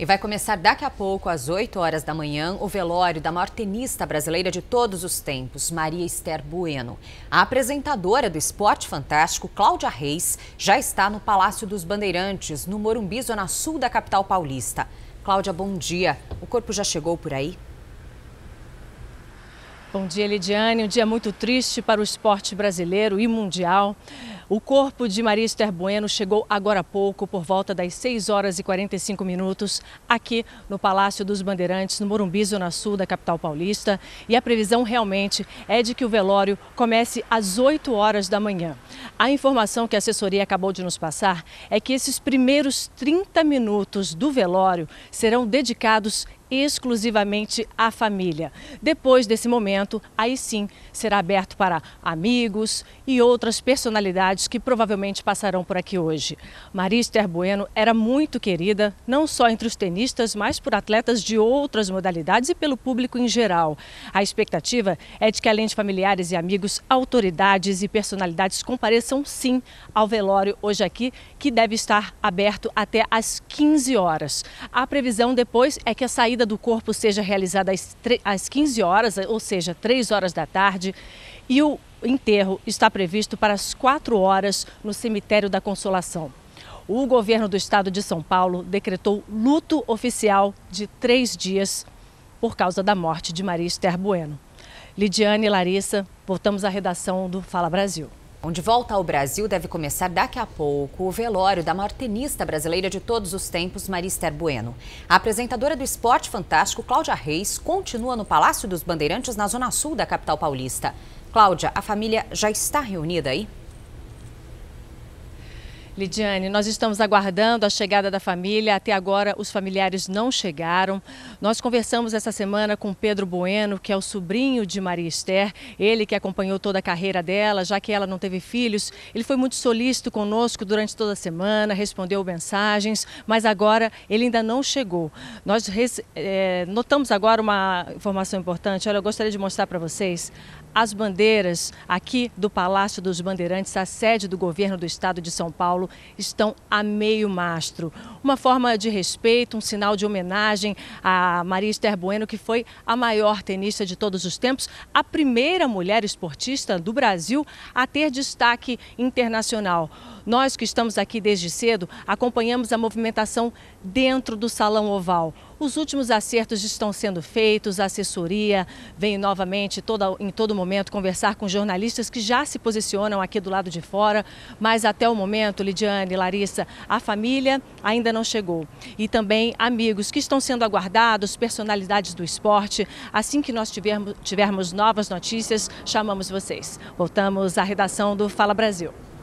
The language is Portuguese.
E vai começar daqui a pouco, às 8 horas da manhã, o velório da maior tenista brasileira de todos os tempos, Maria Esther Bueno. A apresentadora do Esporte Fantástico, Cláudia Reis, já está no Palácio dos Bandeirantes, no Morumbi, zona sul da capital paulista. Cláudia, bom dia. O corpo já chegou por aí? Bom dia, Lidiane. Um dia muito triste para o esporte brasileiro e mundial. O corpo de Maria Esther Bueno chegou agora há pouco, por volta das 6 horas e 45 minutos, aqui no Palácio dos Bandeirantes, no Morumbi, zona sul da capital paulista. E a previsão realmente é de que o velório comece às 8 horas da manhã. A informação que a assessoria acabou de nos passar é que esses primeiros 30 minutos do velório serão dedicados exclusivamente à família. Depois desse momento, aí sim será aberto para amigos e outras personalidades que provavelmente passarão por aqui hoje. Esther Bueno era muito querida, não só entre os tenistas, mas por atletas de outras modalidades e pelo público em geral. A expectativa é de que, além de familiares e amigos, autoridades e personalidades compareçam sim ao velório hoje aqui, que deve estar aberto até às 15 horas. A previsão depois é que a saída saída do corpo seja realizada às, às 15 horas, ou seja, 3 horas da tarde, e o enterro está previsto para as 4 horas no Cemitério da Consolação. O governo do estado de São Paulo decretou luto oficial de três dias por causa da morte de Maria Esther Bueno. Lidiane e Larissa, voltamos à redação do Fala Brasil onde volta ao Brasil deve começar daqui a pouco o velório da maior tenista brasileira de todos os tempos, Marister Bueno. A apresentadora do Esporte Fantástico, Cláudia Reis, continua no Palácio dos Bandeirantes, na zona sul da capital paulista. Cláudia, a família já está reunida aí? Lidiane, nós estamos aguardando a chegada da família. Até agora, os familiares não chegaram. Nós conversamos essa semana com Pedro Bueno, que é o sobrinho de Maria Esther. Ele que acompanhou toda a carreira dela, já que ela não teve filhos. Ele foi muito solícito conosco durante toda a semana, respondeu mensagens, mas agora ele ainda não chegou. Nós é, notamos agora uma informação importante. Olha, eu gostaria de mostrar para vocês as bandeiras aqui do Palácio dos Bandeirantes, a sede do governo do estado de São Paulo estão a meio mastro. Uma forma de respeito, um sinal de homenagem a Maria Esther Bueno, que foi a maior tenista de todos os tempos, a primeira mulher esportista do Brasil a ter destaque internacional. Nós que estamos aqui desde cedo acompanhamos a movimentação dentro do Salão Oval. Os últimos acertos estão sendo feitos, a assessoria vem novamente toda, em todo momento conversar com jornalistas que já se posicionam aqui do lado de fora, mas até o momento, Lidiane, Larissa, a família ainda não chegou. E também amigos que estão sendo aguardados, personalidades do esporte. Assim que nós tivermos, tivermos novas notícias, chamamos vocês. Voltamos à redação do Fala Brasil.